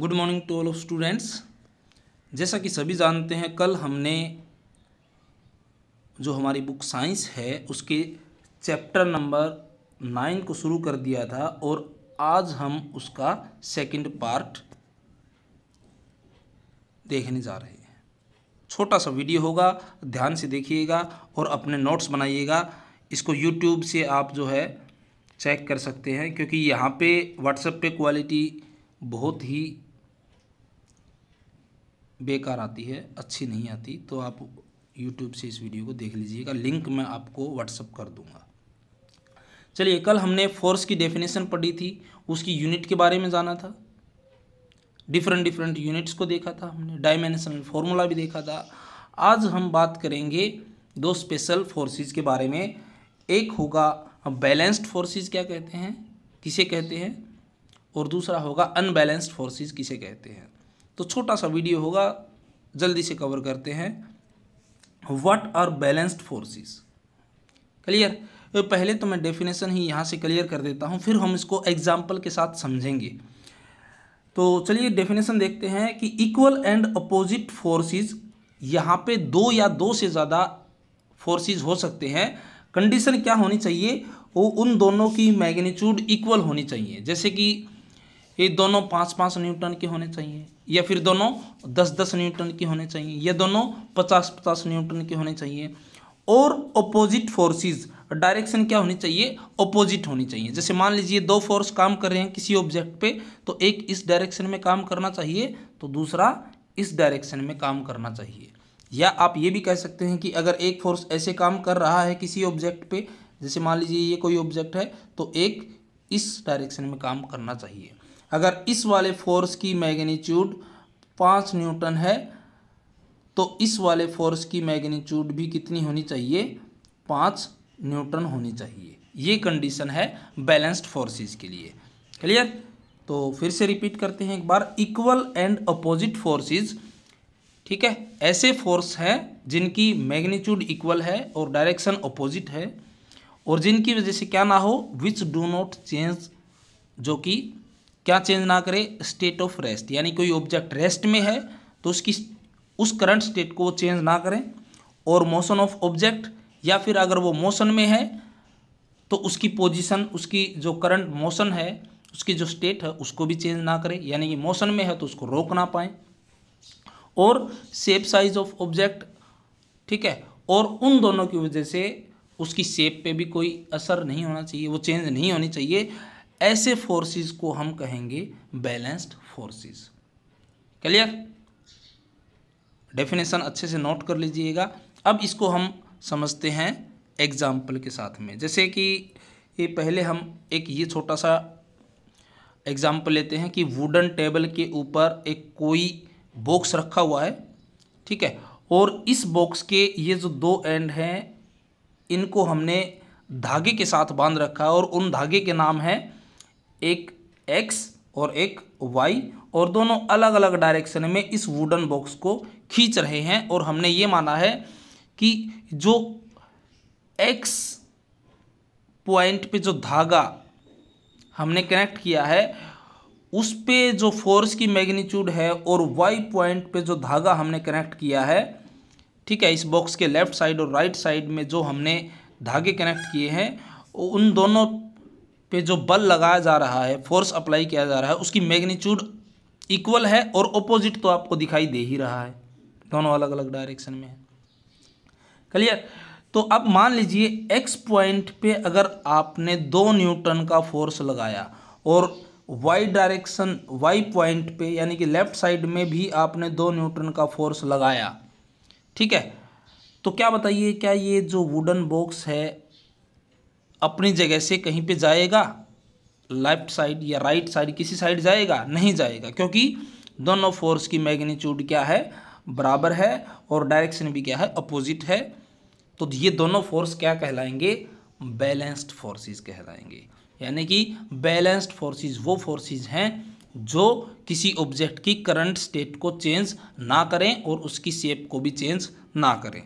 good morning to all of students जैसा कि सभी जानते हैं कल हमने जो हमारी बुक साइंस है उसके चैप्टर नंबर नाइन को शुरू कर दिया था और आज हम उसका सेकंड पार्ट देखने जा रहे हैं छोटा सा वीडियो होगा ध्यान से देखिएगा और अपने नोट्स बनाइएगा इसको यूट्यूब से आप जो है चेक कर सकते हैं क्योंकि यहाँ पे व्हाट्सएप पे क्वालिटी बहुत ही बेकार आती है अच्छी नहीं आती तो आप यूट्यूब से इस वीडियो को देख लीजिएगा लिंक मैं आपको व्हाट्सअप कर दूंगा चलिए कल हमने फोर्स की डेफिनेशन पढ़ी थी उसकी यूनिट के बारे में जाना था डिफरेंट डिफरेंट यूनिट्स को देखा था हमने डायमेंशनल फॉर्मूला भी देखा था आज हम बात करेंगे दो स्पेशल फोर्सेस के बारे में एक होगा बैलेंस्ड फोर्सेस क्या कहते हैं किसे कहते हैं और दूसरा होगा अनबैलेंस्ड फोर्सेस किसे कहते हैं तो छोटा सा वीडियो होगा जल्दी से कवर करते हैं what are balanced forces clear पहले तो मैं डेफिनेशन ही यहाँ से क्लियर कर देता हूँ फिर हम इसको एग्जाम्पल के साथ समझेंगे तो चलिए डेफिनेशन देखते हैं कि इक्वल एंड अपोजिट फोर्सेस यहाँ पे दो या दो से ज़्यादा फोर्सेस हो सकते हैं कंडीशन क्या होनी चाहिए वो उन दोनों की मैग्नीट्यूड इक्वल होनी चाहिए जैसे कि ये दोनों पाँच पाँच न्यूटन के होने चाहिए या फिर दोनों दस दस न्यूटन के होने चाहिए या दोनों पचास पचास न्यूटन के होने चाहिए और अपोजिट फोर्सेस डायरेक्शन क्या होनी चाहिए अपोजिट होनी चाहिए जैसे मान लीजिए दो फोर्स काम कर रहे हैं किसी ऑब्जेक्ट पे तो एक इस डायरेक्शन में काम करना चाहिए तो दूसरा इस डायरेक्शन में काम करना चाहिए या आप ये भी कह सकते हैं कि अगर एक फोर्स ऐसे काम कर रहा है किसी ऑब्जेक्ट पे जैसे मान लीजिए ये कोई ऑब्जेक्ट है तो एक इस डायरेक्शन में काम करना चाहिए अगर इस वाले फोर्स की मैग्नीट्यूड पाँच न्यूटन है तो इस वाले फोर्स की मैग्नीट्यूड भी कितनी होनी चाहिए पाँच न्यूटन होनी चाहिए ये कंडीशन है बैलेंस्ड फोर्सेस के लिए क्लियर तो फिर से रिपीट करते हैं एक बार इक्वल एंड अपोजिट फोर्सेस ठीक है ऐसे फोर्स हैं जिनकी मैग्नीट्यूड इक्वल है और डायरेक्शन अपोजिट है और जिनकी वजह से क्या ना हो विच डू नॉट चेंज जो कि क्या चेंज ना करे स्टेट ऑफ रेस्ट यानी कोई ऑब्जेक्ट रेस्ट में है तो उसकी उस करंट स्टेट को वो चेंज ना करें और मोशन ऑफ ऑब्जेक्ट या फिर अगर वो मोशन में है तो उसकी पोजीशन उसकी जो करंट मोशन है उसकी जो स्टेट है उसको भी चेंज ना करें यानी कि मोशन में है तो उसको रोक ना पाएँ और शेप साइज ऑफ ऑब्जेक्ट ठीक है और उन दोनों की वजह से उसकी शेप पे भी कोई असर नहीं होना चाहिए वो चेंज नहीं होनी चाहिए ऐसे फोर्सेस को हम कहेंगे बैलेंस्ड फोर्सेस क्लियर डेफिनेशन अच्छे से नोट कर लीजिएगा अब इसको हम समझते हैं एग्जाम्पल के साथ में जैसे कि ये पहले हम एक ये छोटा सा एग्जाम्पल लेते हैं कि वुडन टेबल के ऊपर एक कोई बॉक्स रखा हुआ है ठीक है और इस बॉक्स के ये जो दो एंड हैं इनको हमने धागे के साथ बांध रखा है और उन धागे के नाम हैं एक एक्स और एक वाई और दोनों अलग अलग डायरेक्शन में इस वुडन बॉक्स को खींच रहे हैं और हमने ये माना है कि जो एक्स पॉइंट पे जो धागा हमने कनेक्ट किया है उस पे जो फोर्स की मैग्नीट्यूड है और वाई पॉइंट पे जो धागा हमने कनेक्ट किया है ठीक है इस बॉक्स के लेफ्ट साइड और राइट साइड में जो हमने धागे कनेक्ट किए हैं उन दोनों पे जो बल लगाया जा रहा है फोर्स अप्लाई किया जा रहा है उसकी मैग्नीट्यूड इक्वल है और ऑपोजिट तो आपको दिखाई दे ही रहा है दोनों अलग अलग डायरेक्शन में है क्लियर तो अब मान लीजिए एक्स पॉइंट पे अगर आपने दो न्यूटन का फोर्स लगाया और वाई डायरेक्शन वाई पॉइंट पे यानी कि लेफ्ट साइड में भी आपने दो न्यूटन का फोर्स लगाया ठीक है तो क्या बताइए क्या ये जो वुडन बॉक्स है अपनी जगह से कहीं पे जाएगा लेफ्ट साइड या राइट साइड किसी साइड जाएगा नहीं जाएगा क्योंकि दोनों फोर्स की मैग्नीट्यूड क्या है बराबर है और डायरेक्शन भी क्या है अपोजिट है तो ये दोनों फोर्स क्या कहलाएंगे बैलेंस्ड फोर्सेस कहलाएंगे यानी कि बैलेंस्ड फोर्सेस वो फोर्सेस हैं जो किसी ऑब्जेक्ट की करंट स्टेट को चेंज ना करें और उसकी शेप को भी चेंज ना करें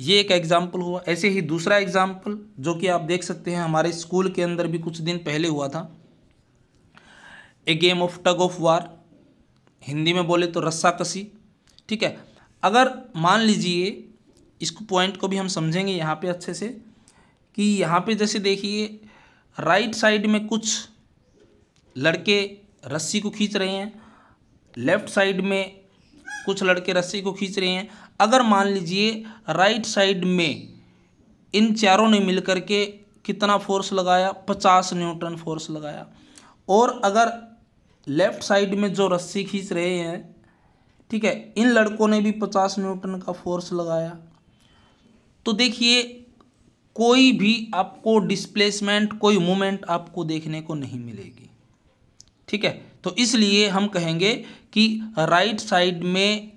ये एक एग्ज़ाम्पल हुआ ऐसे ही दूसरा एग्ज़ाम्पल जो कि आप देख सकते हैं हमारे स्कूल के अंदर भी कुछ दिन पहले हुआ था a game of tug of war Hindi में बोले तो रस्सा कसी ठीक है अगर मान लीजिए इसको पॉइंट को भी हम समझेंगे यहाँ पे अच्छे से कि यहाँ पे जैसे देखिए राइट साइड में कुछ लड़के रस्सी को खींच रहे हैं लेफ्ट साइड में कुछ लड़के रस्सी को खींच रहे हैं अगर मान लीजिए राइट साइड में इन चारों ने मिल के कितना फोर्स लगाया पचास न्यूटन फोर्स लगाया और अगर लेफ़्ट साइड में जो रस्सी खींच रहे हैं ठीक है इन लड़कों ने भी पचास न्यूटन का फोर्स लगाया तो देखिए कोई भी आपको डिस्प्लेसमेंट कोई मूवमेंट आपको देखने को नहीं मिलेगी ठीक है तो इसलिए हम कहेंगे कि राइट साइड में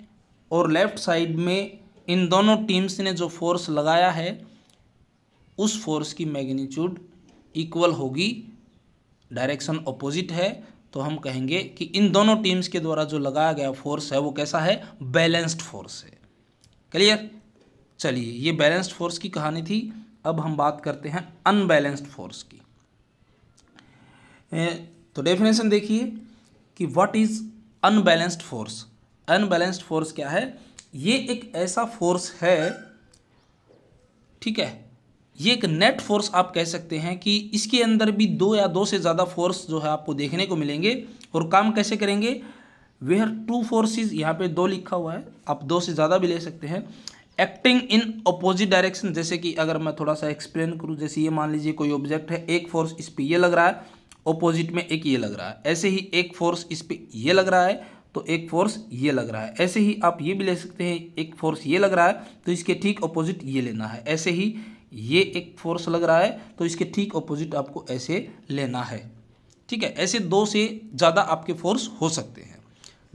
और लेफ्ट साइड में इन दोनों टीम्स ने जो फोर्स लगाया है उस फोर्स की मैग्नीट्यूड इक्वल होगी डायरेक्शन अपोजिट है तो हम कहेंगे कि इन दोनों टीम्स के द्वारा जो लगाया गया फोर्स है वो कैसा है बैलेंस्ड फोर्स है क्लियर चलिए ये बैलेंस्ड फोर्स की कहानी थी अब हम बात करते हैं अनबैलेंस्ड फोर्स की तो डेफिनेशन देखिए कि what is unbalanced force unbalanced force क्या है ये एक ऐसा फोर्स है ठीक है ये एक नेट फोर्स आप कह सकते हैं कि इसके अंदर भी दो या दो से ज़्यादा फोर्स जो है आपको देखने को मिलेंगे और काम कैसे करेंगे वेयर टू फोर्सेज यहाँ पे दो लिखा हुआ है आप दो से ज़्यादा भी ले सकते हैं एक्टिंग इन अपोजिट डायरेक्शन जैसे कि अगर मैं थोड़ा सा एक्सप्लेन करूँ जैसे ये मान लीजिए कोई ऑब्जेक्ट है एक फोर्स इस पर ये लग रहा है ऑपोजिट में एक ये लग रहा है ऐसे ही एक फोर्स इस पर ये लग रहा है तो एक फोर्स ये लग रहा है ऐसे ही आप ये भी ले सकते हैं एक फोर्स ये लग रहा है तो इसके ठीक ऑपोजिट ये लेना है ऐसे ही ये एक फोर्स लग रहा है तो इसके ठीक ऑपोजिट आपको ऐसे लेना है ठीक है ऐसे दो से ज़्यादा आपके फोर्स हो सकते हैं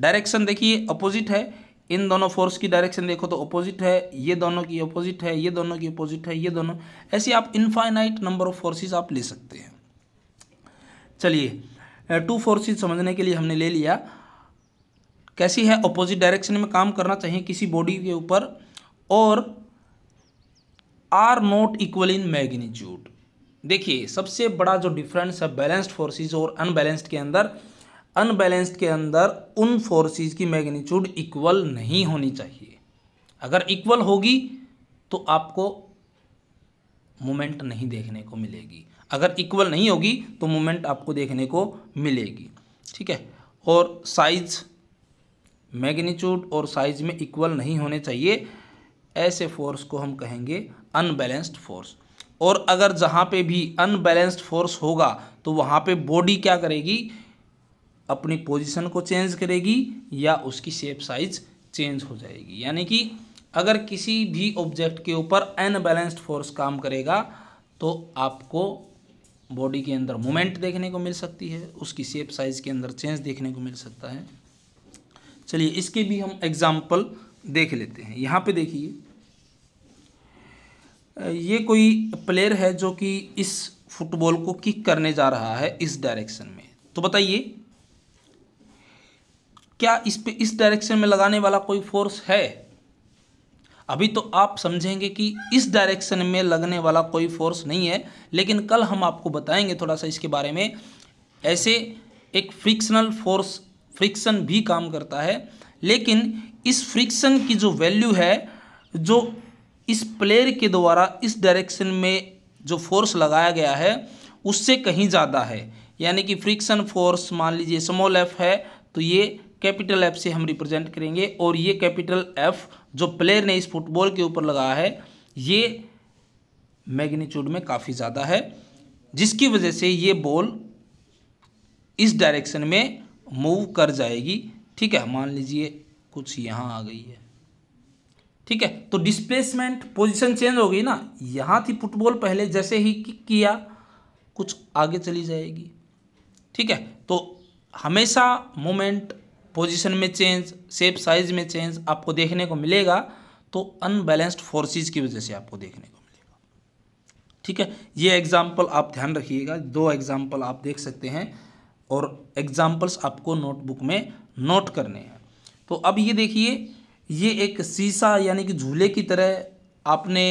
डायरेक्शन देखिए अपोजिट है इन दोनों फोर्स की डायरेक्शन देखो तो अपोजिट है ये दोनों की अपोजिट है ये दोनों की अपोजिट है ये दोनों ऐसे आप इनफाइनाइट नंबर ऑफ फोर्सेस आप ले सकते हैं चलिए टू फोर्सेज समझने के लिए हमने ले लिया कैसी है अपोजिट डायरेक्शन में काम करना चाहिए किसी बॉडी के ऊपर और are not equal in magnitude देखिए सबसे बड़ा जो डिफरेंस है बैलेंस्ड फोर्सेज और अनबैलेंस्ड के अंदर अनबैलेंस्ड के अंदर उन फोर्सेज की मैग्नीट्यूड इक्वल नहीं होनी चाहिए अगर इक्वल होगी तो आपको मोमेंट नहीं देखने को मिलेगी अगर इक्वल नहीं होगी तो मूवमेंट आपको देखने को मिलेगी ठीक है और साइज़ मैग्नीट्यूड और साइज़ में इक्वल नहीं होने चाहिए ऐसे फोर्स को हम कहेंगे अनबैलेंस्ड फोर्स और अगर जहाँ पे भी अनबैलेंस्ड फोर्स होगा तो वहाँ पे बॉडी क्या करेगी अपनी पोजीशन को चेंज करेगी या उसकी शेप साइज चेंज हो जाएगी यानी कि अगर किसी भी ऑब्जेक्ट के ऊपर अनबैलेंस्ड फोर्स काम करेगा तो आपको बॉडी के अंदर मोमेंट देखने को मिल सकती है उसकी शेप साइज़ के अंदर चेंज देखने को मिल सकता है चलिए इसके भी हम एग्ज़ाम्पल देख लेते हैं यहाँ पे देखिए ये कोई प्लेयर है जो कि इस फुटबॉल को किक करने जा रहा है इस डायरेक्शन में तो बताइए क्या इस पे इस डायरेक्शन में लगाने वाला कोई फोर्स है अभी तो आप समझेंगे कि इस डायरेक्शन में लगने वाला कोई फोर्स नहीं है लेकिन कल हम आपको बताएंगे थोड़ा सा इसके बारे में ऐसे एक फ्रिक्शनल फोर्स फ्रिक्शन भी काम करता है लेकिन इस फ्रिक्शन की जो वैल्यू है जो इस प्लेयर के द्वारा इस डायरेक्शन में जो फोर्स लगाया गया है उससे कहीं ज़्यादा है यानी कि फ्रिक्शन फोर्स मान लीजिए स्मॉल एफ है तो ये कैपिटल एफ से हम रिप्रेजेंट करेंगे और ये कैपिटल एफ जो प्लेयर ने इस फुटबॉल के ऊपर लगाया है ये मैग्नीट्यूड में काफ़ी ज़्यादा है जिसकी वजह से ये बॉल इस डायरेक्शन में मूव कर जाएगी ठीक है मान लीजिए कुछ यहाँ आ गई है ठीक है तो डिस्प्लेसमेंट पोजीशन चेंज हो गई ना यहाँ थी फुटबॉल पहले जैसे ही किक किया कुछ आगे चली जाएगी ठीक है तो हमेशा मोमेंट पोजीशन में चेंज सेप साइज में चेंज आपको देखने को मिलेगा तो अनबैलेंस्ड फोर्सेज की वजह से आपको देखने को मिलेगा ठीक है ये एग्जाम्पल आप ध्यान रखिएगा दो एग्जाम्पल आप देख सकते हैं और एग्जाम्पल्स आपको नोटबुक में नोट करने हैं तो अब ये देखिए ये एक शीशा यानी कि झूले की तरह आपने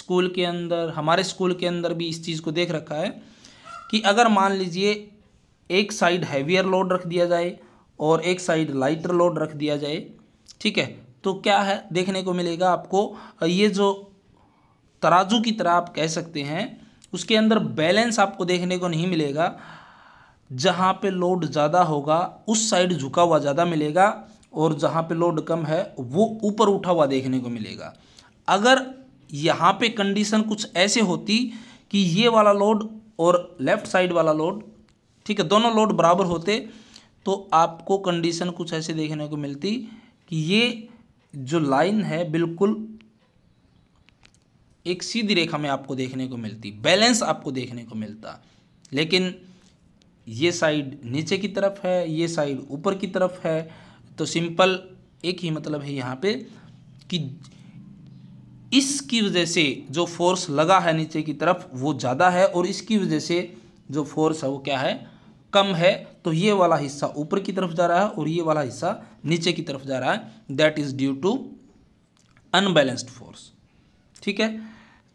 स्कूल के अंदर हमारे स्कूल के अंदर भी इस चीज़ को देख रखा है कि अगर मान लीजिए एक साइड हैवियर लोड रख दिया जाए और एक साइड लाइटर लोड रख दिया जाए ठीक है तो क्या है देखने को मिलेगा आपको ये जो तराजू की तरह आप कह सकते हैं उसके अंदर बैलेंस आपको देखने को नहीं मिलेगा जहाँ पे लोड ज़्यादा होगा उस साइड झुका हुआ ज़्यादा मिलेगा और जहाँ पे लोड कम है वो ऊपर उठा हुआ देखने को मिलेगा अगर यहाँ पे कंडीशन कुछ ऐसे होती कि ये वाला लोड और लेफ़्ट साइड वाला लोड ठीक है दोनों लोड बराबर होते तो आपको कंडीशन कुछ ऐसे देखने को मिलती कि ये जो लाइन है बिल्कुल एक सीधी रेखा में आपको देखने को मिलती बैलेंस आपको देखने को मिलता लेकिन ये साइड नीचे की तरफ है ये साइड ऊपर की तरफ है तो सिंपल एक ही मतलब है यहाँ पे कि इसकी वजह से जो फोर्स लगा है नीचे की तरफ वो ज़्यादा है और इसकी वजह से जो फोर्स है वो क्या है कम है तो ये वाला हिस्सा ऊपर की तरफ जा रहा है और ये वाला हिस्सा नीचे की तरफ जा रहा है that is due to unbalanced force ठीक है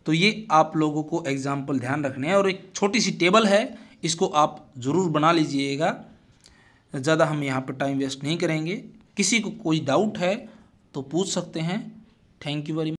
तो ये आप लोगों को एग्जाम्पल ध्यान रखने हैं और एक छोटी सी टेबल है इसको आप ज़रूर बना लीजिएगा ज़्यादा हम यहाँ पर टाइम वेस्ट नहीं करेंगे किसी को कोई डाउट है तो पूछ सकते हैं थैंक यू वेरी